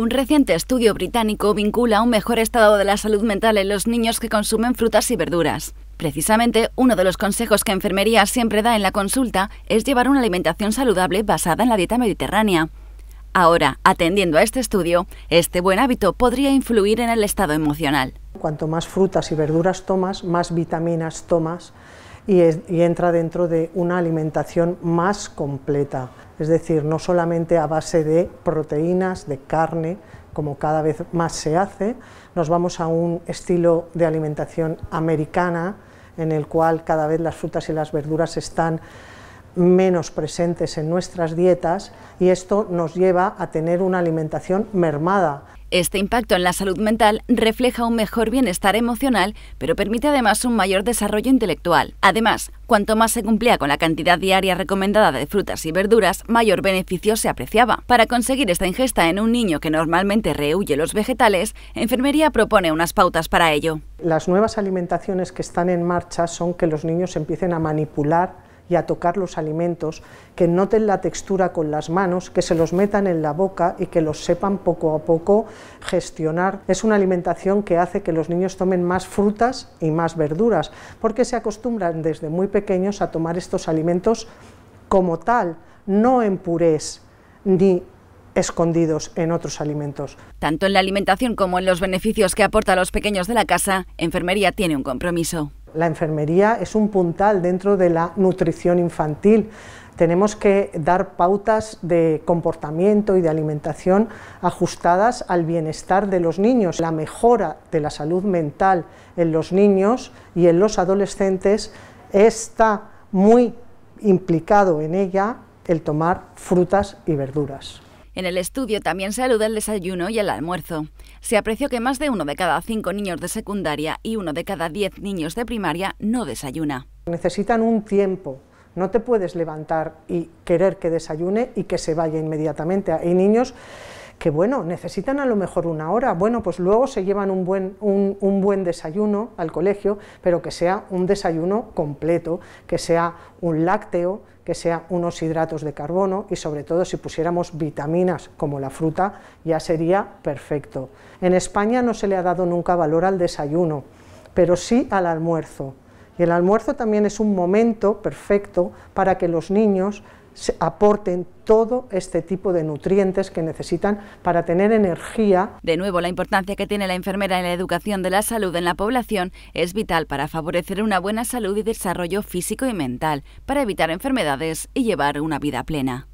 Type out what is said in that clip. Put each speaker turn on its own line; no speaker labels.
Un reciente estudio británico vincula un mejor estado de la salud mental en los niños que consumen frutas y verduras. Precisamente, uno de los consejos que enfermería siempre da en la consulta es llevar una alimentación saludable basada en la dieta mediterránea. Ahora,
atendiendo a este estudio, este
buen hábito podría influir en el estado emocional. Cuanto más
frutas y verduras tomas, más vitaminas tomas y, entra dentro de una alimentación más completa, es decir, no solamente a base de proteínas, de carne, como cada vez más se hace, nos vamos a un estilo de alimentación americana en el cual cada vez las frutas y las verduras están menos presentes en nuestras dietas y esto nos lleva a tener una alimentación mermada.
Este impacto en la salud mental refleja un mejor bienestar emocional, pero permite además un mayor desarrollo intelectual. Además, cuanto más se cumplía con la cantidad diaria recomendada de frutas y verduras, mayor beneficio se apreciaba. Para conseguir esta ingesta en un niño que normalmente rehuye los vegetales, Enfermería propone unas pautas para ello.
Las nuevas alimentaciones que están en marcha son que los niños empiecen a manipular y a tocar los alimentos, que noten la textura con las manos, que se los metan en la boca y que los sepan poco a poco gestionar. Es una alimentación que hace que los niños tomen más frutas y más verduras, porque se acostumbran desde muy pequeños a tomar estos alimentos como tal, no en purés ni escondidos en otros alimentos.
Tanto en la alimentación como en los beneficios que aporta a los pequeños de la casa, Enfermería tiene un compromiso.
La enfermería es un puntal dentro de la nutrición infantil. Tenemos que dar pautas de comportamiento y de alimentación ajustadas al bienestar de los niños. La mejora de la salud mental en los niños y en los adolescentes está muy implicado en ella el tomar frutas y verduras.
En el estudio también se alude el desayuno y el almuerzo. Se apreció que más de uno de cada cinco niños de secundaria y uno de cada diez niños de primaria no desayuna.
Necesitan un tiempo. No te puedes levantar y querer que desayune y que se vaya inmediatamente. Hay niños que bueno, necesitan a lo mejor una hora, bueno, pues luego se llevan un buen, un, buen desayuno al colegio, pero que sea un desayuno completo, que sea un lácteo, que sea unos hidratos de carbono y sobre todo si pusiéramos vitaminas como la fruta ya sería perfecto. En España no se le ha dado nunca valor al desayuno, pero sí al almuerzo. Y el almuerzo también es un momento perfecto para que los niños aporten todo este tipo de nutrientes que necesitan para tener energía.
De nuevo, la importancia que tiene la enfermera en la educación de la salud en la población es vital para favorecer una buena salud y desarrollo físico y mental, para evitar enfermedades y llevar una vida plena.